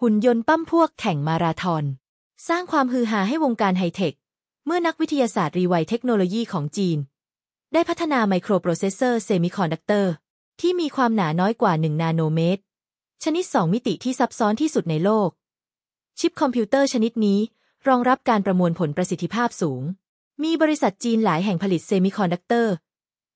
หุ่นยนต์ปั้มพวกแข่งมาราธอนสร้างความฮือฮาให้วงการไฮเทค เมื่อนักวิทยาศาสตร์รีไวเทคโนโลยีของจีน ได้พัฒนาไมโครโปรเซสเซอร์เซมิคอนดักเตอร์ ที่มีความหนาน้อยกว่า 1 นาโนเมตร ชนิด 2 มิติที่ซับซ้อนที่สุดในโลก ชิปคอมพิวเตอร์ชนิดนี้ รองรับการประมวลผลประสิทธิภาพสูงมีบริษัทจีนหลายแห่งผลิตเซมิคอนดักเตอร์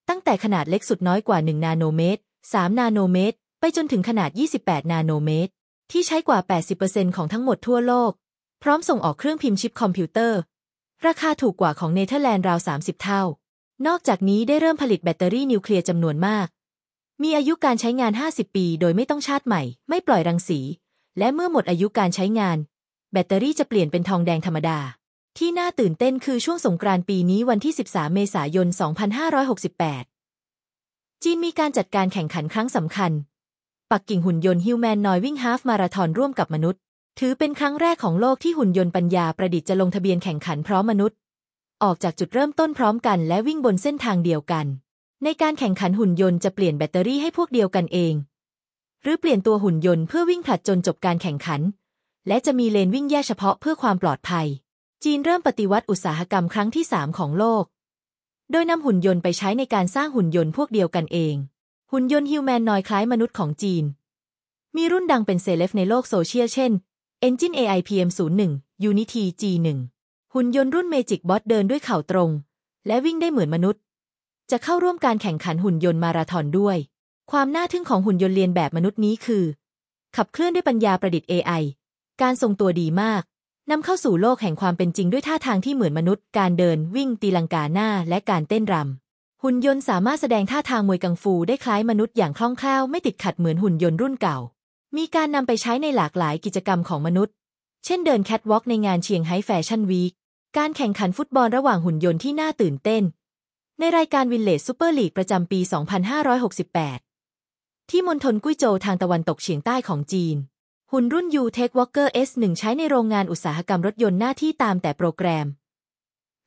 ตั้งแต่ขนาดเล็กสุดน้อยกว่า 1 นาโนเมตร 3 นาโนเมตร ไปจนถึงขนาด 28 นาโนเมตรที่ใช้กว่า 80%ของทั้งหมดทั่วโลก พร้อมส่งออกเครื่องพิมพ์ชิปคอมพิวเตอร์ ราคาถูกกว่าของเนเธอร์แลนด์ราว30 เท่า นอกจากนี้ได้เริ่มผลิตแบตเตอรี่นิวเคลียร์จำนวนมาก มีอายุการใช้งาน 50 ปี โดยไม่ต้องชาร์จใหม่ ไม่ปล่อยรังสี และเมื่อหมดอายุการใช้งาน แบตเตอรี่จะเปลี่ยนเป็นทองแดงธรรมดา ที่น่าตื่นเต้นคือช่วงสงกรานต์ปีนี้วันที่ 13 เมษายน 2568 จีนมีการจัดการแข่งขันครั้งสำคัญปักกิ่งหุ่นยนต์ฮิวแมนนอยวิ่งฮาฟมาราธอนร่วมกับมนุษย์ ถือเป็นครั้งแรกของโลกที่หุ่นยนต์ปัญญาประดิษฐ์จะลงทะเบียนแข่งขันพร้อมมนุษย์ ออกจากจุดเริ่มต้นพร้อมกันและวิ่งบนเส้นทางเดียวกัน ในการแข่งขันหุ่นยนต์จะเปลี่ยนแบตเตอรี่ให้พวกเดียวกันเอง หรือเปลี่ยนตัวหุ่นยนต์เพื่อวิ่งผลัดจนจบการแข่งขัน และจะมีเลนวิ่งแยกเฉพาะเพื่อความปลอดภัย จีนเริ่มปฏิวัติอุตสาหกรรมครั้งที่3ของโลก โดยนำหุ่นยนต์ไปใช้ในการสร้างหุ่นยนต์พวกเดียวกันเองหุ่นยนต์ฮิวแมนนอยคล้ายมนุษย์ของจีน มีรุ่นดังเป็นเซเลฟในโลกโซเชียลเช่น Engine AI PM01 Unity G1 หุ่นยนต์รุ่น Magic Bot เดินด้วยเข่าตรง และวิ่งได้เหมือนมนุษย์ จะเข้าร่วมการแข่งขันหุ่นยนต์มาราธอนด้วย ความน่าทึ่งของหุ่นยนต์เรียนแบบมนุษย์นี้คือ ขับเคลื่อนด้วยปัญญาประดิษฐ์ AI การทรงตัวดีมาก นำเข้าสู่โลกแห่งความเป็นจริงด้วยท่าทางที่เหมือนมนุษย์ การเดิน วิ่งตีลังกาหน้าและการเต้นรำหุ่นยนต์สามารถแสดงท่าทางมวยกังฟูได้คล้ายมนุษย์อย่างคล่องแคล่วไม่ติดขัดเหมือนหุ่นยนต์รุ่นเก่า มีการนำไปใช้ในหลากหลายกิจกรรมของมนุษย์ เช่นเดินแคทวอล์กในงานเชียงไฮ้แฟชั่นวีค การแข่งขันฟุตบอลระหว่างหุ่นยนต์ที่น่าตื่นเต้น ในรายการวินเลสซูเปอร์ลีกประจำปี 2568 ที่มณฑลกุ้ยโจวทางตะวันตกเฉียงใต้ของจีน หุ่นรุ่น U-Tech Walker s งใช้ในโรงงานอุตสาหกรรมรถยนต์หน้าที่ตามแต่โปรแกรม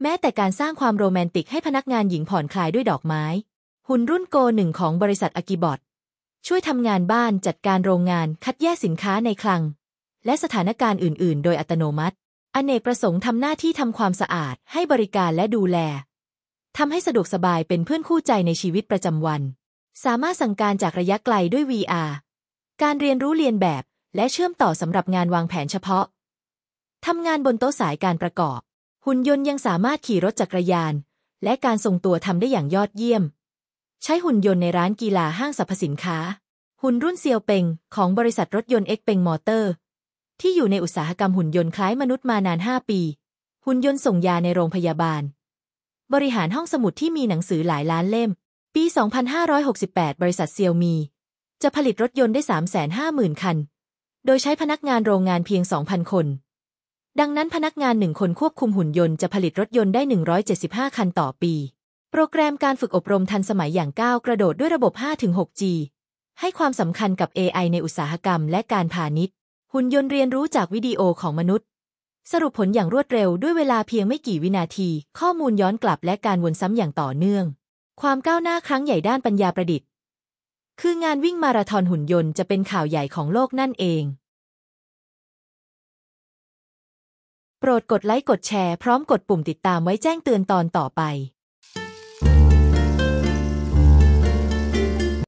แม้แต่การสร้างความโรแมนติกให้พนักงานหญิงผ่อนคลายด้วยดอกไม้ หุ่นรุ่นโกหนึ่งของบริษัทอากิบอทช่วยทำงานบ้านจัดการโรงงานคัดแยกสินค้าในคลัง และสถานการณ์อื่นๆ โดยอัตโนมัติ อเนกประสงค์ทำหน้าที่ทำความสะอาดให้บริการและดูแลทำให้สะดวกสบายเป็นเพื่อนคู่ใจในชีวิตประจำวัน สามารถสั่งการจากระยะไกลด้วย VR การเรียนรู้เรียนแบบและเชื่อมต่อสำหรับงานวางแผนเฉพาะทำงานบนโต๊ะสายการประกอบหุ่นยนต์ยังสามารถขี่รถจักรยาน และการทรงตัวทำได้อย่างยอดเยี่ยม ใช้หุ่นยนต์ในร้านกีฬาห้างสรรพสินค้า หุ่นรุ่นเซียวเปงของบริษัทรถยนต์เอ็กเปงมอเตอร์ที่อยู่ในอุตสาหกรรมหุ่นยนต์คล้ายมนุษย์มานาน 5 ปี หุ่นยนต์ส่งยาในโรงพยาบาล บริหารห้องสมุดที่มีหนังสือหลายล้านเล่มปี 2568 บริษัทเซียวมี จะผลิตรถยนต์ได้ 350,000 คัน โดยใช้พนักงานโรงงานเพียง 2,000 คนดังนั้นพนักงานหนึ่งคนควบคุมหุ่นยนต์จะผลิตรถยนต์ได้ 175 คันต่อปี โปรแกรมการฝึกอบรมทันสมัยอย่างก้าวกระโดดด้วยระบบ 5-6G ให้ความสำคัญกับ AI ในอุตสาหกรรมและการพาณิชย์หุ่นยนต์เรียนรู้จากวิดีโอของมนุษย์ สรุปผลอย่างรวดเร็วด้วยเวลาเพียงไม่กี่วินาที ข้อมูลย้อนกลับและการวนซ้ำอย่างต่อเนื่อง ความก้าวหน้าครั้งใหญ่ด้านปัญญาประดิษฐ์คืองานวิ่งมาราธอนหุ่นยนต์จะเป็นข่าวใหญ่ของโลกนั่นเองโปรดกดไลค์กดแชร์พร้อมกดปุ่มติดตามไว้แจ้งเตือนตอนต่อไป